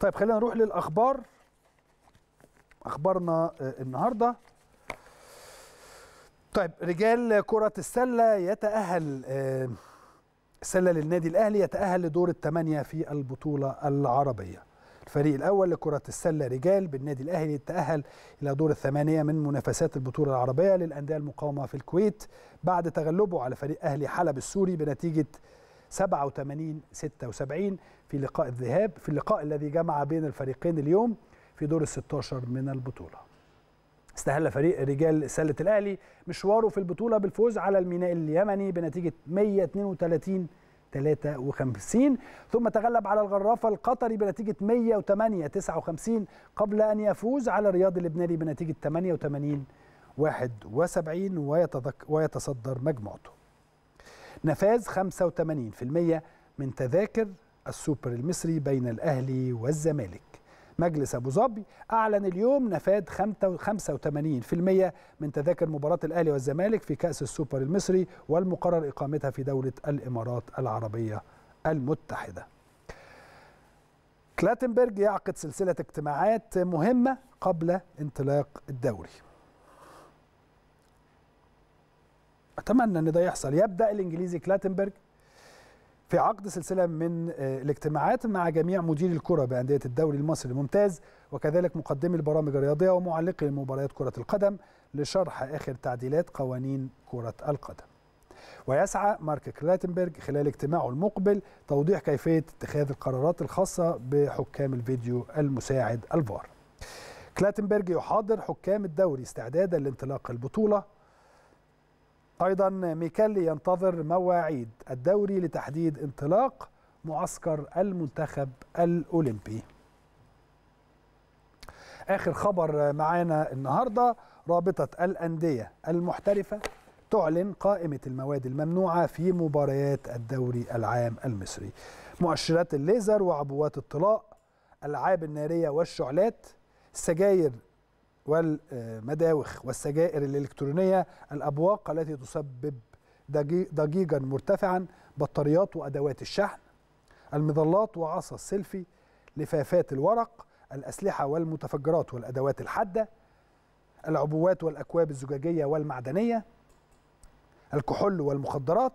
طيب خلينا نروح للاخبار اخبارنا آه، النهارده طيب رجال كرة السلة يتأهل آه، السلة للنادي الأهلي يتأهل لدور الثمانية في البطولة العربية الفريق الأول لكرة السلة رجال بالنادي الأهلي تأهل إلى دور الثمانية من منافسات البطولة العربية للأندية المقاومه في الكويت بعد تغلبه على فريق أهلي حلب السوري بنتيجة 87 76 في لقاء الذهاب في اللقاء الذي جمع بين الفريقين اليوم في دور ال 16 من البطوله. استهل فريق رجال سله الاهلي مشواره في البطوله بالفوز على الميناء اليمني بنتيجه 132 53 ثم تغلب على الغرافة القطري بنتيجة 108 59 قبل أن يفوز على الرياض اللبناني بنتيجة 88 71 ويتصدر مجموعته نفاذ 85% من تذاكر السوبر المصري بين الأهلي والزمالك مجلس أبو ظبي أعلن اليوم نفاذ 85% من تذاكر مباراة الأهلي والزمالك في كأس السوبر المصري والمقرر إقامتها في دولة الإمارات العربية المتحدة كلاتنبرج يعقد سلسلة اجتماعات مهمة قبل انطلاق الدوري اتمنى ان ده يحصل يبدا الانجليزي كلاتنبرج في عقد سلسله من آه، الاجتماعات مع جميع مديري الكره بانديه الدوري المصري الممتاز وكذلك مقدمي البرامج الرياضيه ومعلقي مباريات كره القدم لشرح اخر تعديلات قوانين كره القدم. ويسعى مارك كلاتنبرج خلال اجتماعه المقبل توضيح كيفيه اتخاذ القرارات الخاصه بحكام الفيديو المساعد الفار. كلاتنبرج يحاضر حكام الدوري استعدادا لانطلاق البطوله أيضا ميكالي ينتظر مواعيد الدوري لتحديد انطلاق معسكر المنتخب الأولمبي آخر خبر معانا النهاردة رابطة الأندية المحترفة تعلن قائمة المواد الممنوعة في مباريات الدوري العام المصري مؤشرات الليزر وعبوات الطلاء الألعاب النارية والشعلات سجاير والمداوخ والسجائر الإلكترونية الأبواق التي تسبب ضجيجا مرتفعا بطاريات وأدوات الشحن المظلات وعصا السيلفي لفافات الورق الأسلحة والمتفجرات والأدوات الحادة العبوات والأكواب الزجاجية والمعدنية الكحول والمخدرات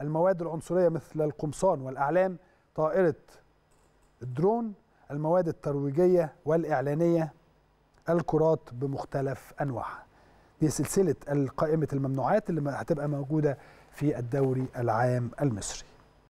المواد العنصرية مثل القمصان والأعلام طائرة الدرون المواد الترويجية والإعلانية الكرات بمختلف انواعها دي سلسله قائمه الممنوعات اللي هتبقى موجوده في الدوري العام المصري